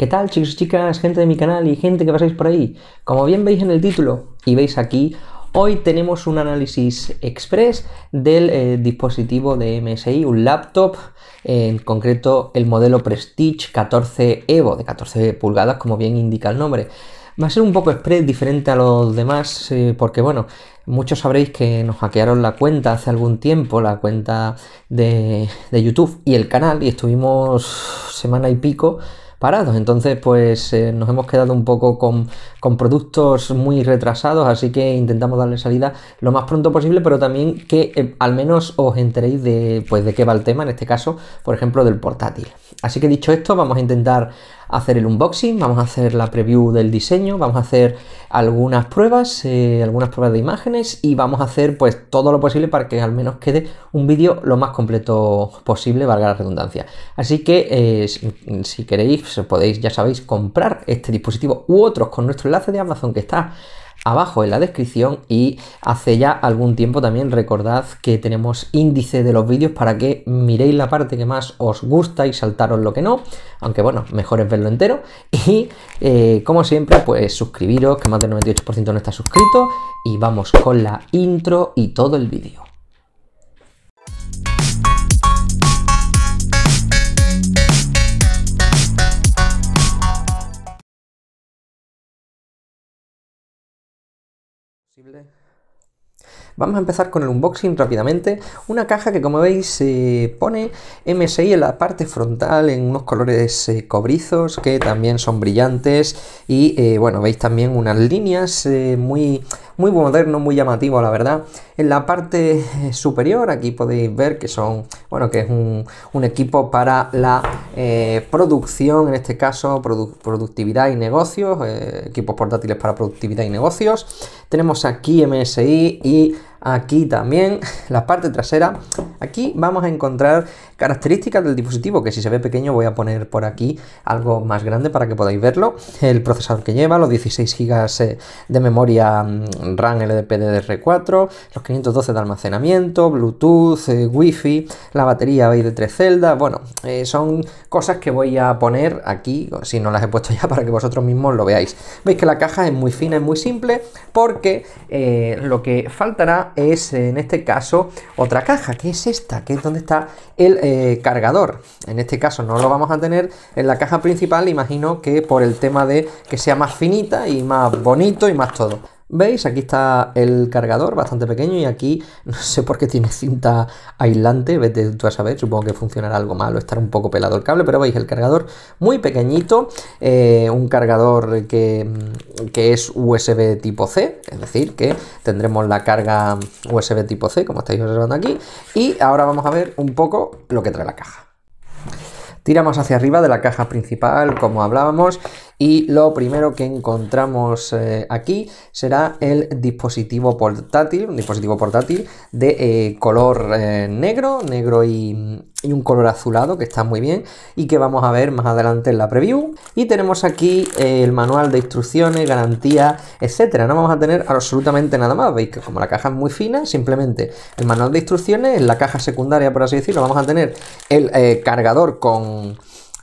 ¿Qué tal chicos y chicas, gente de mi canal y gente que pasáis por ahí? Como bien veis en el título y veis aquí, hoy tenemos un análisis express del eh, dispositivo de MSI, un laptop, eh, en concreto el modelo Prestige 14 Evo de 14 pulgadas, como bien indica el nombre. Va a ser un poco express, diferente a los demás, eh, porque bueno, muchos sabréis que nos hackearon la cuenta hace algún tiempo, la cuenta de YouTube y el canal, y estuvimos semana y pico parados. Entonces, pues eh, nos hemos quedado un poco con, con, productos muy retrasados, así que intentamos darle salida lo más pronto posible, pero también que eh, al menos os enteréis de, pues, de qué va el tema, en este caso, por ejemplo, del portátil. Así que dicho esto, vamos a intentar hacer el unboxing, vamos a hacer la preview del diseño, vamos a hacer algunas pruebas, eh, algunas pruebas de imágenes y vamos a hacer pues todo lo posible para que al menos quede un vídeo lo más completo posible, valga la redundancia. Así que eh, si, si, queréis pues, podéis, ya sabéis, comprar este dispositivo u otros con nuestro enlace de Amazon que está abajo en la descripción y hace ya algún tiempo también recordad que tenemos índice de los vídeos para que miréis la parte que más os gusta y saltaros lo que no, aunque bueno, mejor es verlo entero y eh, como siempre pues suscribiros que más del 98% no está suscrito y vamos con la intro y todo el vídeo. Vamos a empezar con el unboxing rápidamente. Una caja que como veis se pone MSI en la parte frontal en unos colores eh, cobrizos que también son brillantes y eh, bueno, veis también unas líneas eh, muy muy moderno, muy llamativo, la verdad. En la parte superior, aquí podéis ver que son, bueno, que es un, equipo para la eh, producción, en este caso, productividad y negocios, eh, equipos portátiles para productividad y negocios. Tenemos aquí MSI y aquí también la parte trasera. Aquí vamos a encontrar características del dispositivo, que si se ve pequeño voy a poner por aquí algo más grande para que podáis verlo. El procesador que lleva, los 16 GB eh, de memoria mm, RAM LDPDDR4, los 512 de almacenamiento, Bluetooth, eh, Wi-Fi, la batería de tres celdas. Bueno, eh, son cosas que voy a poner aquí, si no las he puesto ya, para que vosotros mismos lo veáis. Veis que la caja es muy fina, es muy simple, porque lo que faltará es en este caso otra caja, que es esta, que es donde está el eh, cargador. En este caso no lo vamos a tener en la caja principal, imagino que por el tema de que sea más finita y más bonito y más todo. ¿Veis? Aquí está el cargador, bastante pequeño, y aquí no sé por qué tiene cinta aislante, vete tú a saber, supongo que funcionará algo mal o estar un poco pelado el cable, pero veis el cargador muy pequeñito, eh, un cargador que, mm, que es USB tipo C, es decir, que tendremos la carga USB tipo C, como estáis observando aquí, y ahora vamos a ver un poco lo que trae la caja tiramos hacia arriba de la caja principal, como hablábamos, y lo primero que encontramos eh, aquí será el dispositivo portátil, un dispositivo portátil de eh, color eh, negro, negro y, y, un color azulado que está muy bien y que vamos a ver más adelante en la preview. Y tenemos aquí el manual de instrucciones, garantía, etcétera. No vamos a tener absolutamente nada más, veis que como la caja es muy fina, simplemente el manual de instrucciones, en la caja secundaria por así decirlo, vamos a tener el cargador con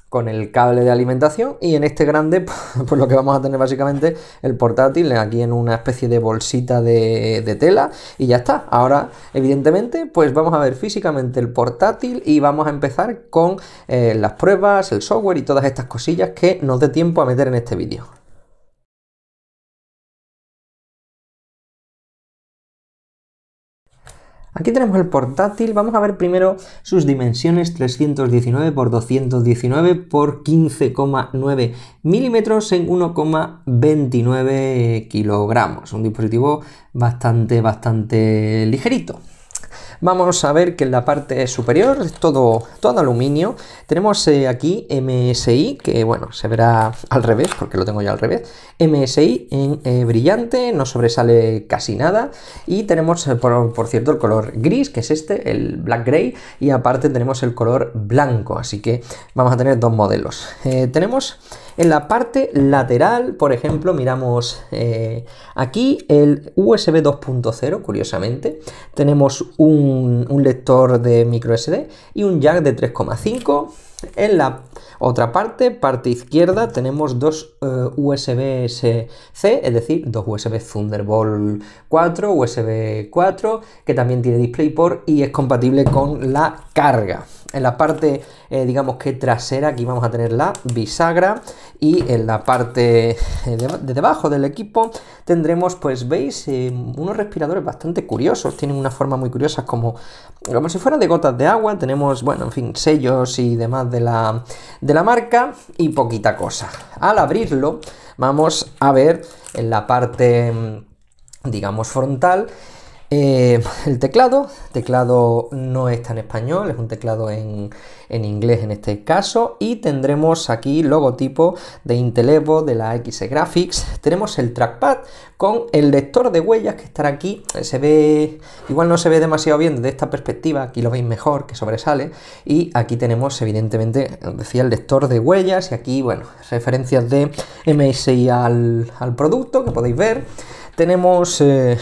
con el cable de alimentación y en este grande pues, pues lo que vamos a tener básicamente el portátil aquí en una especie de bolsita de, tela y ya está ahora evidentemente pues vamos a ver físicamente el portátil y vamos a empezar con eh, las pruebas el software y todas estas cosillas que nos dé tiempo a meter en este vídeo Aquí tenemos el portátil, vamos a ver primero sus dimensiones 319 x 219 x 15,9 milímetros en 1,29 kilogramos. Un dispositivo bastante, bastante ligerito. Vamos a ver que en la parte superior es todo, todo aluminio. Tenemos eh, aquí MSI, que bueno, se verá al revés, porque lo tengo ya al revés. MSI en eh, brillante, no sobresale casi nada. Y tenemos, eh, por, por, cierto, el color gris, que es este, el black gray. Y aparte tenemos el color blanco, así que vamos a tener dos modelos. tenemos en la parte lateral, por ejemplo, miramos eh, aquí el USB 2.0, curiosamente. Tenemos un, lector de microSD y un jack de 3,5. En la otra parte, parte izquierda, tenemos dos eh, USB-C, es decir, dos USB Thunderbolt 4, USB 4, que también tiene DisplayPort y es compatible con la carga. En la parte, eh, digamos que trasera, aquí vamos a tener la bisagra y en la parte eh, de, debajo del equipo tendremos, pues veis, eh, unos respiradores bastante curiosos, tienen una forma muy curiosa como, como si fueran de gotas de agua, tenemos, bueno, en fin, sellos y demás de la, de la marca y poquita cosa. Al abrirlo vamos a ver en la parte, mm, digamos, frontal, eh, el teclado, teclado no está en español, es un teclado en, inglés en este caso. Y tendremos aquí logotipo de Intel Evo, de la X e Graphics. Tenemos el trackpad con el lector de huellas que estará aquí. Eh, se ve, igual no se ve demasiado bien desde esta perspectiva, aquí lo veis mejor, que sobresale. Y aquí tenemos, evidentemente, decía el lector de huellas. Y aquí, bueno, referencias de MSI al, al producto que podéis ver. Tenemos eh,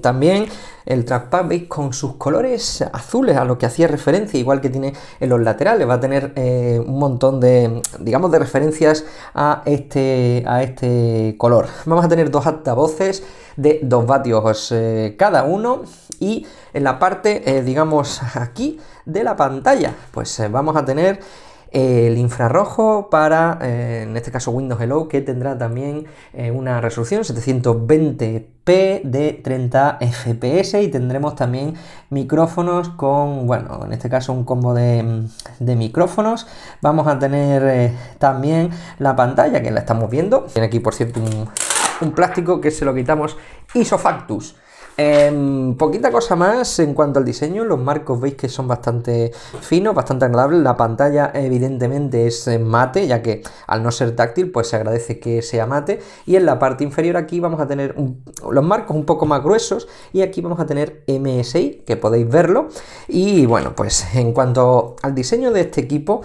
también el trackpad, veis, con sus colores azules, a lo que hacía referencia, igual que tiene en los laterales, va a tener eh, un montón de, digamos, de referencias a este, a este color. Vamos a tener dos altavoces de 2 vatios eh, cada uno y en la parte, digamos, aquí de la pantalla, pues vamos a tener el infrarrojo para, eh, en este caso Windows Hello, que tendrá también eh, una resolución 720p de 30 fps y tendremos también micrófonos con, bueno, en este caso un combo de, micrófonos. Vamos a tener eh, también la pantalla que la estamos viendo. Tiene aquí, por cierto, un plástico que se lo quitamos Isofactus. Em, poquita cosa más en cuanto al diseño, los marcos veis que son bastante finos, bastante agradables, la pantalla evidentemente es eh, mate, ya que al no ser táctil pues se agradece que sea mate y en la parte inferior aquí vamos a tener los marcos un poco más gruesos y aquí vamos a tener MSI, que podéis verlo y bueno pues en cuanto al diseño de este equipo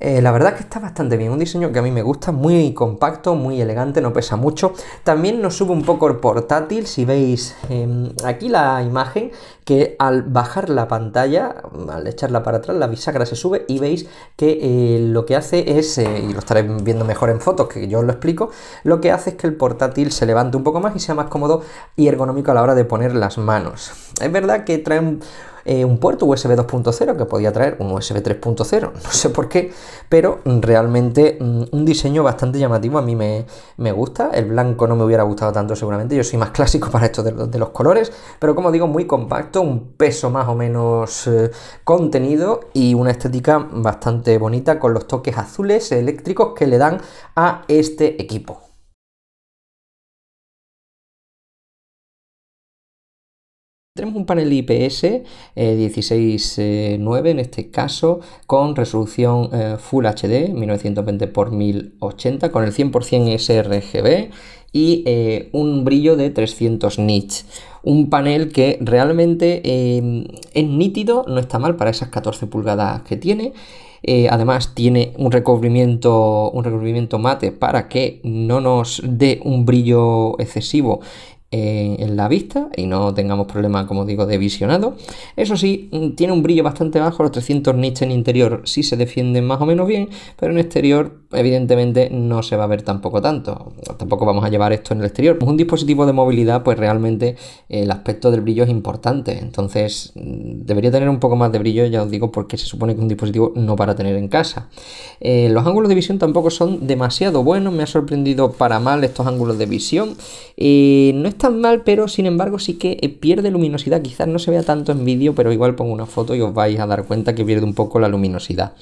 eh, la verdad que está bastante bien, un diseño que a mí me gusta, muy compacto, muy elegante, no pesa mucho. También nos sube un poco el portátil, si veis em, aquí la imagen, que al bajar la pantalla, al echarla para atrás, la bisagra se sube y veis que eh, lo que hace es, eh, y lo estaré viendo mejor en fotos que yo os lo explico, lo que hace es que el portátil se levante un poco más y sea más cómodo y ergonómico a la hora de poner las manos. Es verdad que trae un eh, un puerto USB 2.0 que podía traer un USB 3.0, no sé por qué, pero realmente mm, un diseño bastante llamativo, a mí me, gusta, el blanco no me hubiera gustado tanto seguramente, yo soy más clásico para esto de, los colores, pero como digo, muy compacto, un peso más o menos eh, contenido y una estética bastante bonita con los toques azules eléctricos que le dan a este equipo. Tenemos un panel IPS 169 eh, eh, en este caso con resolución eh, Full HD 1920x1080 con el 100% sRGB y un brillo de 300 nits. Un panel que realmente es nítido, no está mal para esas 14 pulgadas que tiene. además tiene un recubrimiento, un recubrimiento mate para que no nos dé un brillo excesivo en la vista y no tengamos problemas, como digo, de visionado. Eso sí, mm, tiene un brillo bastante bajo, los 300 nits en interior sí se defienden más o menos bien, pero en exterior evidentemente no se va a ver tampoco tanto. Tampoco vamos a llevar esto en el exterior. un dispositivo de movilidad, pues realmente el aspecto del brillo es importante. Entonces mm, debería tener un poco más de brillo, ya os digo, porque se supone que es un dispositivo no para tener en casa. Eh, los ángulos de visión tampoco son demasiado buenos. Me ha sorprendido para mal estos ángulos de visión. Eh, no no tan mal, pero sin embargo sí que eh, pierde luminosidad. Quizás no se vea tanto en vídeo, pero igual pongo una foto y os vais a dar cuenta que pierde un poco la luminosidad.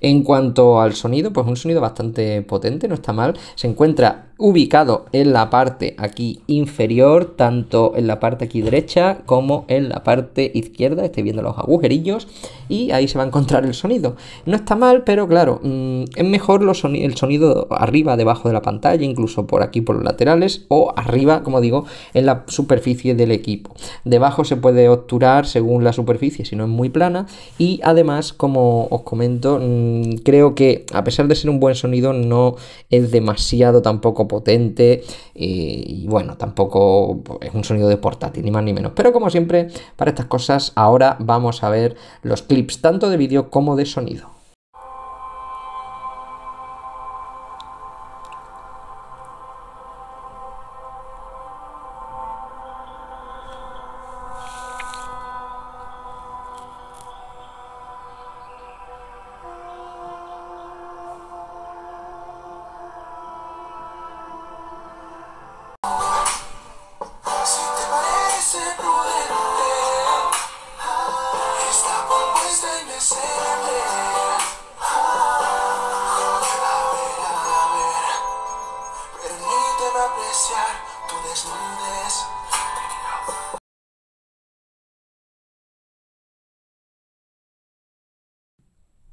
En cuanto al sonido, pues un sonido bastante potente, no está mal. Se encuentra ubicado en la parte aquí inferior, tanto en la parte aquí derecha como en la parte izquierda, estoy viendo los agujerillos y ahí se va a encontrar el sonido. No está mal, pero claro, mm, es mejor el sonido arriba, debajo de la pantalla, incluso por aquí, por los laterales o arriba, como digo, en la superficie del equipo. Debajo se puede obturar según la superficie, si no es muy plana y además, como os comento, mm, creo que a pesar de ser un buen sonido, no es demasiado tampoco potente eh, y bueno, tampoco pues, es un sonido de portátil, ni más ni menos. Pero como siempre, para estas cosas, ahora vamos a ver los clips tanto de vídeo como de sonido.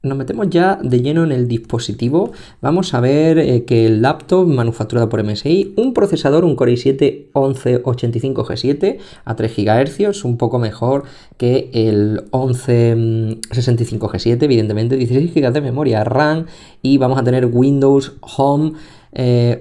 nos metemos ya de lleno en el dispositivo, vamos a ver eh, que el laptop manufacturado por MSI, un procesador, un Core i7-1185G7 a 3 GHz, un poco mejor que el 1165G7, evidentemente 16 GB de memoria RAM y vamos a tener Windows Home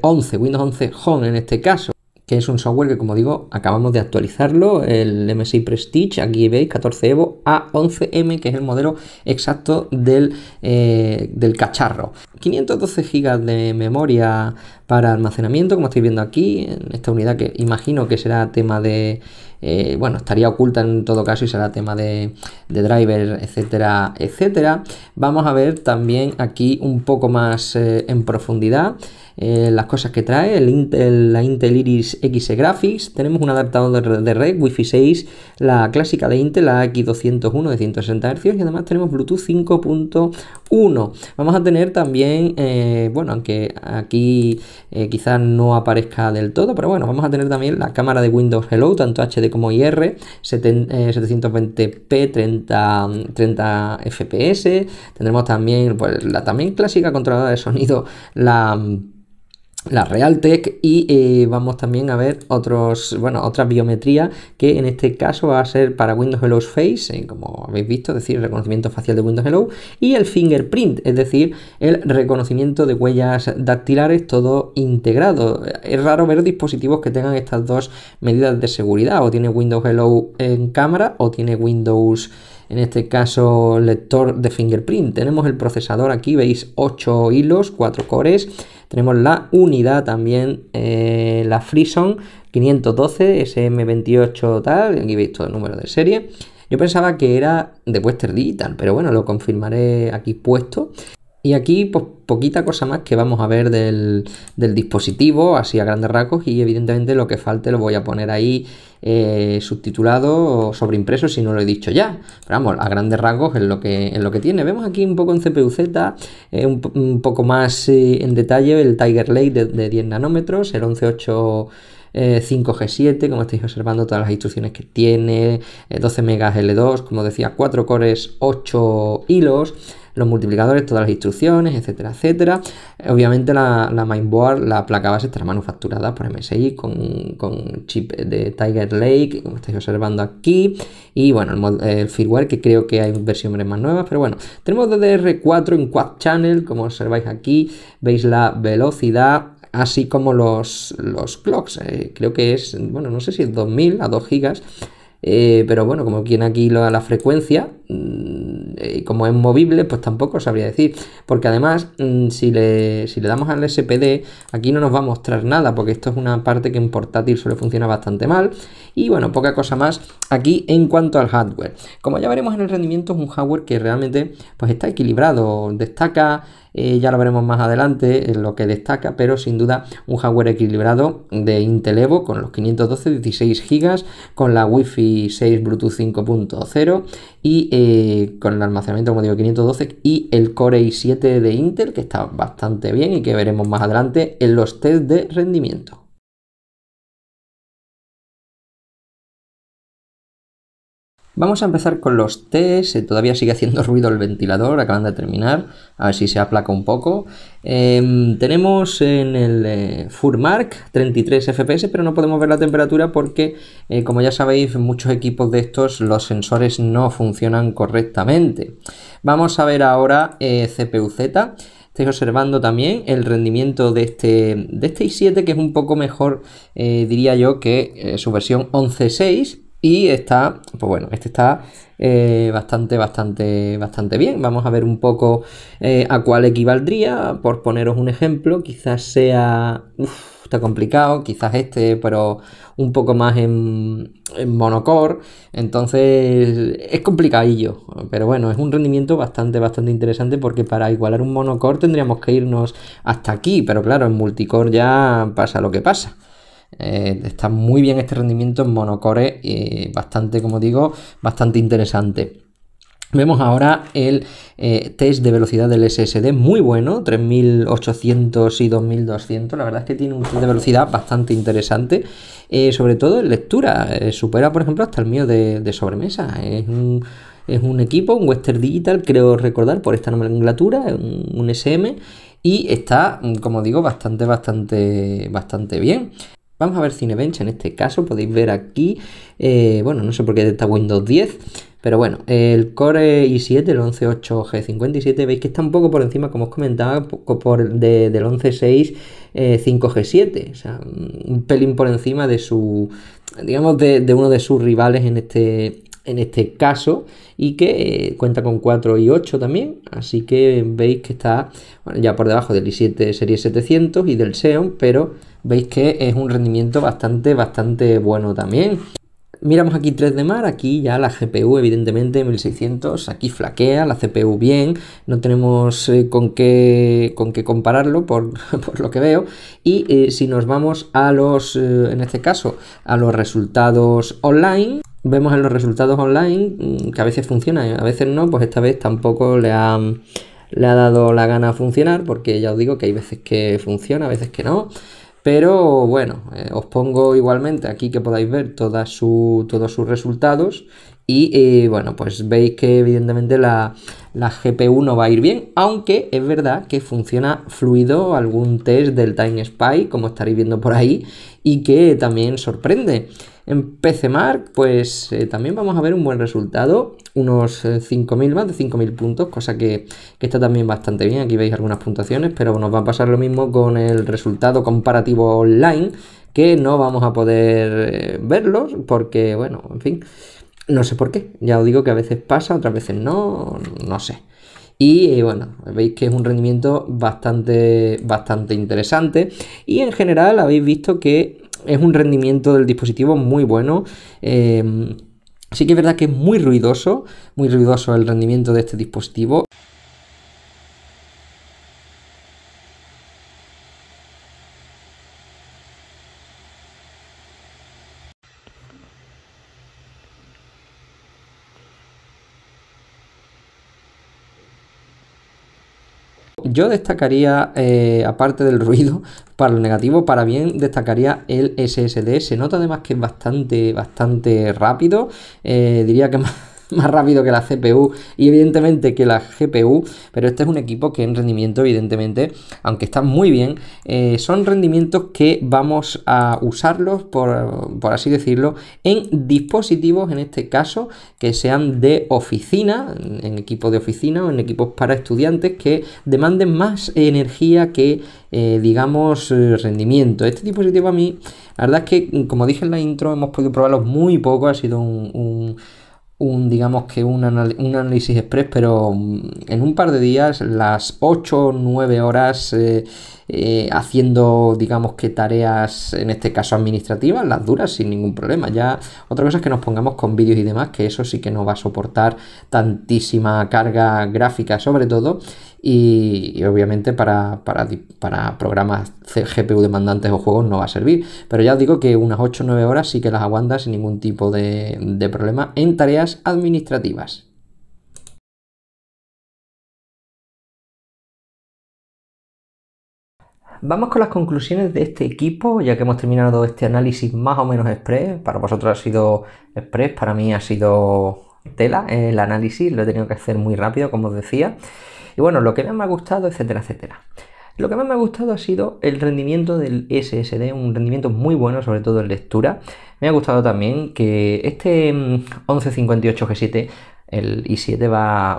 11, eh, Windows 11 Home en este caso, que es un software que, como digo, acabamos de actualizarlo, el MSI Prestige, aquí veis 14 Evo A11M, que es el modelo exacto del, eh, del cacharro. 512 GB de memoria para almacenamiento, como estáis viendo aquí, en esta unidad que imagino que será tema de, eh, bueno, estaría oculta en todo caso y será tema de, driver, etcétera, etcétera. Vamos a ver también aquí un poco más eh, en profundidad eh, las cosas que trae, el Intel, la Intel Iris Xe Graphics, tenemos un adaptador de, red Wi-Fi 6, la clásica de Intel, la X201 de 160 Hz y además tenemos Bluetooth 5.1. Vamos a tener también eh, bueno, aunque aquí eh, quizás no aparezca del todo, pero bueno, vamos a tener también la cámara de Windows Hello, tanto HD como IR, 720p, 30, 30 FPS, tendremos también pues, la también clásica controlada de sonido, la la Realtek y eh, vamos también a ver otros, bueno, otra biometría que en este caso va a ser para Windows Hello Face, eh, como habéis visto, es decir, reconocimiento facial de Windows Hello y el fingerprint, es decir, el reconocimiento de huellas dactilares todo integrado. Es raro ver dispositivos que tengan estas dos medidas de seguridad, o tiene Windows Hello en cámara o tiene Windows en este caso lector de fingerprint. Tenemos el procesador aquí, veis 8 hilos, 4 cores. Tenemos la unidad también, eh, la Frison 512 SM28 tal, aquí veis todo el número de serie. Yo pensaba que era de Western Digital, pero bueno, lo confirmaré aquí puesto. Y aquí, pues poquita cosa más que vamos a ver del, del, dispositivo, así a grandes rasgos, y evidentemente lo que falte lo voy a poner ahí eh, subtitulado o sobreimpreso si no lo he dicho ya. Pero vamos, a grandes rasgos en lo que, lo que tiene. Vemos aquí un poco en cpu eh, un, poco más eh, en detalle el Tiger Lake de, 10 nanómetros, el 1185 g 7 como estáis observando, todas las instrucciones que tiene, 12 megas L2, como decía, 4 cores, 8 hilos, los multiplicadores, todas las instrucciones, etcétera, etcétera. Obviamente la, mainboard, la placa base estará manufacturada por MSI con, con chip de Tiger Lake, como estáis observando aquí. Y bueno, el, firmware que creo que hay versiones más nuevas, pero bueno, tenemos DDR4 en quad channel, como observáis aquí, veis la velocidad así como los, clocks, eh, creo que es, bueno, no sé si es 2000 a 2 GB, eh, pero bueno, como quien aquí la, la frecuencia, y eh, como es movible, pues tampoco sabría decir. Porque además, mm, si le, damos al SPD, aquí no nos va a mostrar nada, porque esto es una parte que en portátil suele funciona bastante mal. Y bueno, poca cosa más aquí en cuanto al hardware. Como ya veremos en el rendimiento, es un hardware que realmente pues está equilibrado, destaca eh, ya lo veremos más adelante, en lo que destaca, pero sin duda un hardware equilibrado de Intel Evo con los 512, 16 GB, con la Wi-Fi 6 Bluetooth 5.0 y eh, con el almacenamiento, como digo, 512 y el Core i7 de Intel, que está bastante bien y que veremos más adelante en los test de rendimiento. Vamos a empezar con los test. Eh, todavía sigue haciendo ruido el ventilador, acaban de terminar. A ver si se aplaca un poco. Em, tenemos en el Furmark 33 FPS, pero no podemos ver la temperatura porque, eh, como ya sabéis, muchos equipos de estos los sensores no funcionan correctamente. Vamos a ver ahora eh, CPU-Z estáis observando también el rendimiento de este, este i7 que es un poco mejor diría yo que su versión 11.6 y está, pues bueno, este está eh, bastante, bastante, bastante bien. Vamos a ver un poco eh, a cuál equivaldría, por poneros un ejemplo, quizás sea... uff, está complicado, quizás este, pero un poco más en, en, monocore. Entonces es complicadillo, pero bueno, es un rendimiento bastante, bastante interesante porque para igualar un monocore tendríamos que irnos hasta aquí, pero claro, en multicore ya pasa lo que pasa. Eh, está muy bien este rendimiento en monocore, eh, bastante, como digo, bastante interesante. Vemos ahora el eh, test de velocidad del SSD, muy bueno, 3800 y 2200, la verdad es que tiene un test de velocidad bastante interesante, sobre todo en lectura, supera por ejemplo hasta el mío de, sobremesa, es un, equipo, un Western Digital, creo recordar por esta nomenclatura, un SM, y está, como digo, bastante, bastante, bastante bien. Vamos a ver Cinebench en este caso, podéis ver aquí, eh, bueno, no sé por qué está Windows 10, pero bueno, el Core i7, el 118G57, veis que está un poco por encima, como os comentaba, por del 116 5G7, eh, o sea, un pelín por encima de su, digamos, de, de uno de sus rivales en este, en este caso y que cuenta con 4 y 8 también, así que veis que está ya por debajo del i7 serie 700 y del Xeon, pero veis que es un rendimiento bastante, bastante bueno también. Miramos aquí 3 de mar, aquí ya la GPU evidentemente 1600, aquí flaquea, la CPU bien, no tenemos eh, con, qué, con qué compararlo por, lo que veo. Y eh, si nos vamos a los, eh, en este caso, a los resultados online, vemos en los resultados online mm, que a veces funciona y ¿eh? a veces no, pues esta vez tampoco le ha, le ha dado la gana a funcionar, porque ya os digo que hay veces que funciona, a veces que no. Pero bueno, eh, os pongo igualmente aquí que podáis ver todos sus resultados y eh, bueno, pues veis que evidentemente la, GPU no va a ir bien, aunque es verdad que funciona fluido algún test del Time Spy, como estaréis viendo por ahí, y que también sorprende. En PCMark, pues eh, también vamos a ver un buen resultado, unos 5.000, eh, más de 5.000 puntos, cosa que, está también bastante bien. Aquí veis algunas puntuaciones, pero nos va a pasar lo mismo con el resultado comparativo online, que no vamos a poder verlos porque, bueno, en fin. No sé por qué, ya os digo que a veces pasa, otras veces no, no sé. Y eh, bueno, veis que es un rendimiento bastante, bastante interesante. Y en general habéis visto que es un rendimiento del dispositivo muy bueno. Em, sí que es verdad que es muy ruidoso, muy ruidoso el rendimiento de este dispositivo. yo destacaría, eh, aparte del ruido, para lo negativo, para bien, destacaría el SSD. Se nota además que es bastante, bastante rápido. Eh, diría que más más rápido que la CPU y evidentemente que la GPU, pero este es un equipo que en rendimiento evidentemente, aunque está muy bien, eh, son rendimientos que vamos a usarlos, por, así decirlo, en dispositivos, en este caso, que sean de oficina, en equipo de oficina o en equipos para estudiantes que demanden más energía que, eh, digamos, eh, rendimiento. Este dispositivo a mí, la verdad es que, como dije en la intro, hemos podido probarlos muy poco, ha sido un digamos que un, análisis express, pero mm, en un par de días, las 8 o 9 horas, eh, eh, haciendo, digamos que tareas, en este caso administrativas, las duras sin ningún problema. Ya otra cosa es que nos pongamos con vídeos y demás, que eso sí que no va a soportar tantísima carga gráfica sobre todo. Y, obviamente para, programas GPU demandantes o juegos no va a servir. Pero ya os digo que unas 8 o 9 horas sí que las aguanta sin ningún tipo de, de problema en tareas administrativas. Vamos con las conclusiones de este equipo, ya que hemos terminado este análisis más o menos express. Para vosotros ha sido express, para mí ha sido tela el análisis, lo he tenido que hacer muy rápido, como os decía. Y bueno, lo que más me ha gustado, etcétera, etcétera. Lo que más me ha gustado ha sido el rendimiento del SSD, un rendimiento muy bueno, sobre todo en lectura. Me ha gustado también que este 1158G7 mm, el i7 va,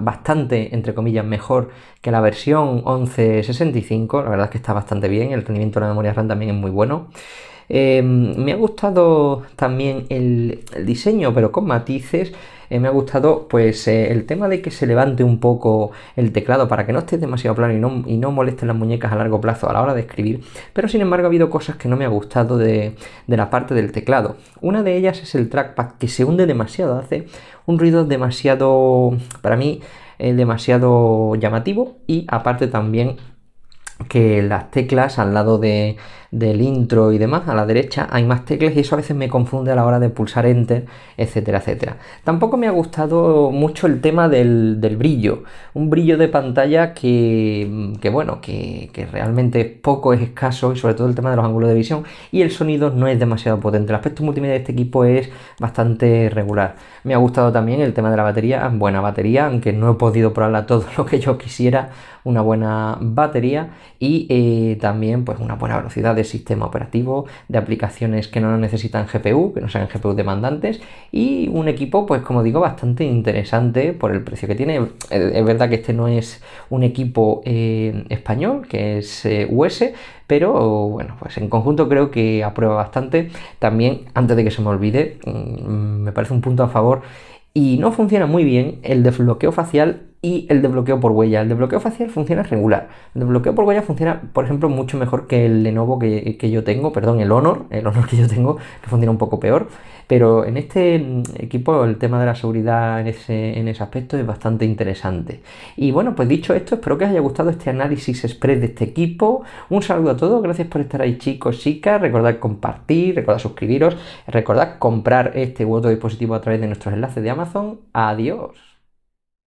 bastante, entre comillas, mejor que la versión 1165. La verdad es que está bastante bien. El rendimiento de la memoria RAM también es muy bueno. Em, me ha gustado también el, diseño, pero con matices. Eh, me ha gustado pues eh, el tema de que se levante un poco el teclado para que no esté demasiado plano y no, molesten las muñecas a largo plazo a la hora de escribir, pero sin embargo ha habido cosas que no me ha gustado de, la parte del teclado. Una de ellas es el trackpad que se hunde demasiado, hace un ruido demasiado, para mí, eh, demasiado llamativo y aparte también que las teclas al lado de del intro y demás, a la derecha hay más teclas y eso a veces me confunde a la hora de pulsar enter, etcétera, etcétera. Tampoco me ha gustado mucho el tema del, brillo, un brillo de pantalla que, bueno, que, realmente es poco, es escaso y sobre todo el tema de los ángulos de visión y el sonido no es demasiado potente. El aspecto multimedia de este equipo es bastante regular. Me ha gustado también el tema de la batería, ah, buena batería, aunque no he podido probarla todo lo que yo quisiera, una buena batería y eh, también pues una buena velocidad de sistema operativo, de aplicaciones que no necesitan GPU, que no sean GPU demandantes, y un equipo, pues como digo, bastante interesante por el precio que tiene. Es verdad que este no es un equipo eh, español, que es eh, US, pero bueno, pues en conjunto creo que aprueba bastante. También, antes de que se me olvide, mm, me parece un punto a favor y no funciona muy bien el desbloqueo facial y el desbloqueo por huella. El desbloqueo facial funciona regular. El desbloqueo por huella funciona, por ejemplo, mucho mejor que el Lenovo que, que yo tengo, perdón, el Honor, el Honor que yo tengo, que funciona un poco peor. Pero en este mm, equipo el tema de la seguridad en ese, aspecto es bastante interesante. Y bueno, pues dicho esto, espero que os haya gustado este análisis express de este equipo. Un saludo a todos, gracias por estar ahí chicos, chicas. Recordad compartir, recordad suscribiros, recordad comprar este u otro dispositivo a través de nuestros enlaces de Amazon. Adiós.